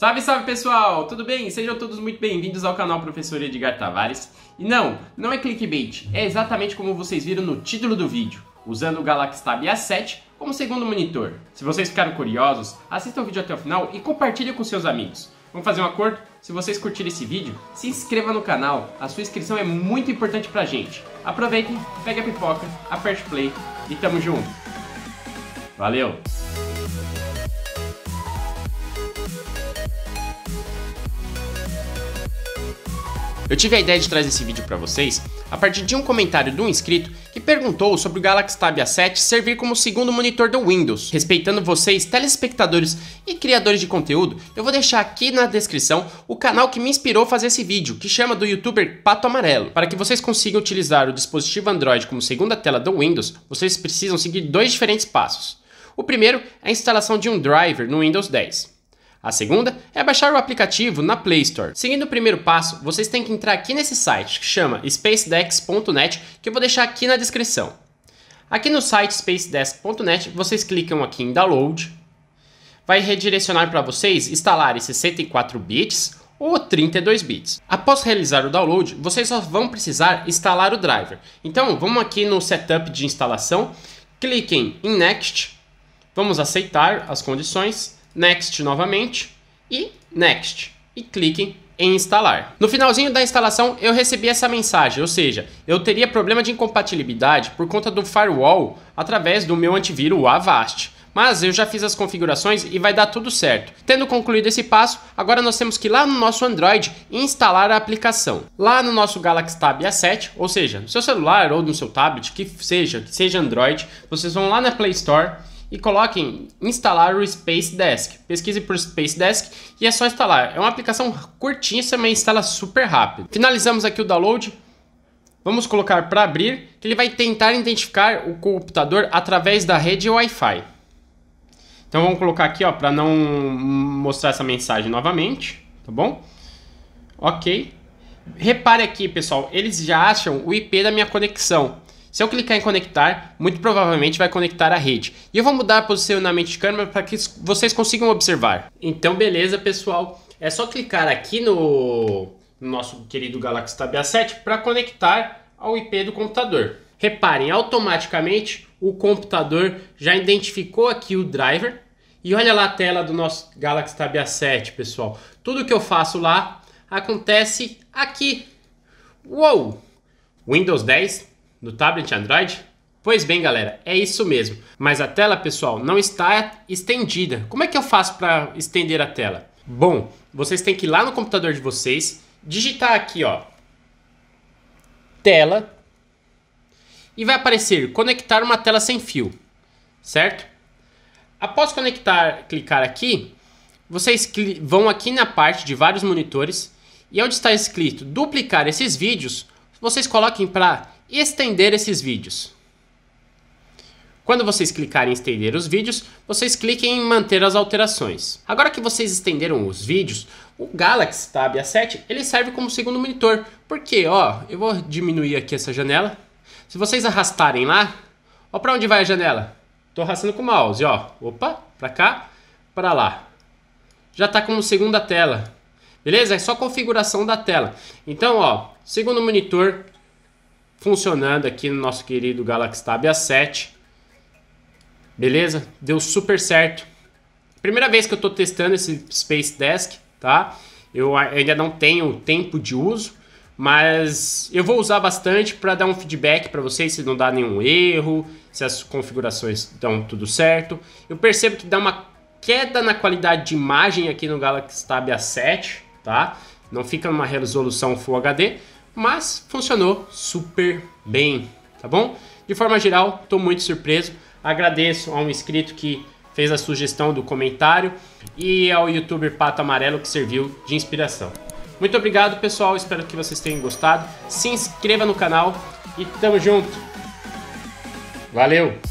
Salve, salve pessoal! Tudo bem? Sejam todos muito bem-vindos ao canal Professor Edgar Tavares. E não, não é clickbait, é exatamente como vocês viram no título do vídeo, usando o Galaxy Tab A7 como segundo monitor. Se vocês ficaram curiosos, assistam o vídeo até o final e compartilhem com seus amigos. Vamos fazer um acordo? Se vocês curtirem esse vídeo, se inscreva no canal, a sua inscrição é muito importante pra gente. Aproveitem, pegue a pipoca, aperte play e tamo junto. Valeu! Eu tive a ideia de trazer esse vídeo para vocês a partir de um comentário de um inscrito que perguntou sobre o Galaxy Tab A7 servir como segundo monitor do Windows. Respeitando vocês, telespectadores e criadores de conteúdo, eu vou deixar aqui na descrição o canal que me inspirou a fazer esse vídeo, que chama do youtuber Pato Amarelo. Para que vocês consigam utilizar o dispositivo Android como segunda tela do Windows, vocês precisam seguir dois diferentes passos. O primeiro é a instalação de um driver no Windows 10. A segunda é baixar o aplicativo na Play Store. Seguindo o primeiro passo, vocês têm que entrar aqui nesse site que chama spacedex.net, que eu vou deixar aqui na descrição. Aqui no site spacedex.net, vocês clicam aqui em download. Vai redirecionar para vocês instalarem 64 bits ou 32 bits. Após realizar o download, vocês só vão precisar instalar o driver. Então, vamos aqui no setup de instalação, cliquem em next, vamos aceitar as condições Next novamente e Next. E clique em instalar. No finalzinho da instalação eu recebi essa mensagem, ou seja, eu teria problema de incompatibilidade por conta do firewall através do meu antivírus Avast. Mas eu já fiz as configurações e vai dar tudo certo. Tendo concluído esse passo, agora nós temos que ir lá no nosso Android e instalar a aplicação. Lá no nosso Galaxy Tab A7, ou seja, no seu celular ou no seu tablet, que seja, que seja Android, vocês vão lá na Play Store e coloquem instalar o Space Desk. Pesquise por Space Desk e é só instalar. É uma aplicação curtíssima e instala super rápido. Finalizamos aqui o download. Vamos colocar para abrir, que ele vai tentar identificar o computador através da rede Wi-Fi. Então vamos colocar aqui, ó, para não mostrar essa mensagem novamente, tá bom? OK. Repare aqui, pessoal, eles já acham o IP da minha conexão. Se eu clicar em conectar, muito provavelmente vai conectar a rede. E eu vou mudar a posicionamento de câmera para que vocês consigam observar. Então beleza pessoal, é só clicar aqui no, no nosso querido Galaxy Tab A7 para conectar ao IP do computador. Reparem, automaticamente o computador já identificou aqui o driver e olha lá a tela do nosso Galaxy Tab A7, pessoal. Tudo que eu faço lá acontece aqui. Uou! Windows 10 no tablet Android? Pois bem, galera, é isso mesmo. Mas a tela, pessoal, não está estendida. Como é que eu faço para estender a tela? Bom, vocês têm que ir lá no computador de vocês, digitar aqui, ó, tela, e vai aparecer conectar uma tela sem fio, certo? Após conectar, clicar aqui, vocês vão aqui na parte de vários monitores e onde está escrito duplicar esses vídeos, vocês coloquem para estender esses vídeos. Quando vocês clicarem em estender os vídeos, vocês cliquem em manter as alterações. Agora que vocês estenderam os vídeos, o Galaxy Tab A7 ele serve como segundo monitor, porque ó, eu vou diminuir aqui essa janela. Se vocês arrastarem lá, ó para onde vai a janela? Tô arrastando com o mouse, ó, opa, para cá, para lá. Já tá como segunda tela. Beleza? É só configuração da tela. Então, ó, segundo monitor, funcionando aqui no nosso querido Galaxy Tab A7. Beleza? Deu super certo. Primeira vez que eu estou testando esse Space Desk, tá? Eu ainda não tenho tempo de uso, mas eu vou usar bastante para dar um feedback para vocês se não dá nenhum erro, se as configurações dão tudo certo. Eu percebo que dá uma queda na qualidade de imagem aqui no Galaxy Tab A7, tá? Não fica numa resolução Full HD, mas funcionou super bem, tá bom? De forma geral, estou muito surpreso. Agradeço a um inscrito que fez a sugestão do comentário e ao youtuber Pato Amarelo que serviu de inspiração. Muito obrigado, pessoal. Espero que vocês tenham gostado. Se inscreva no canal e tamo junto. Valeu!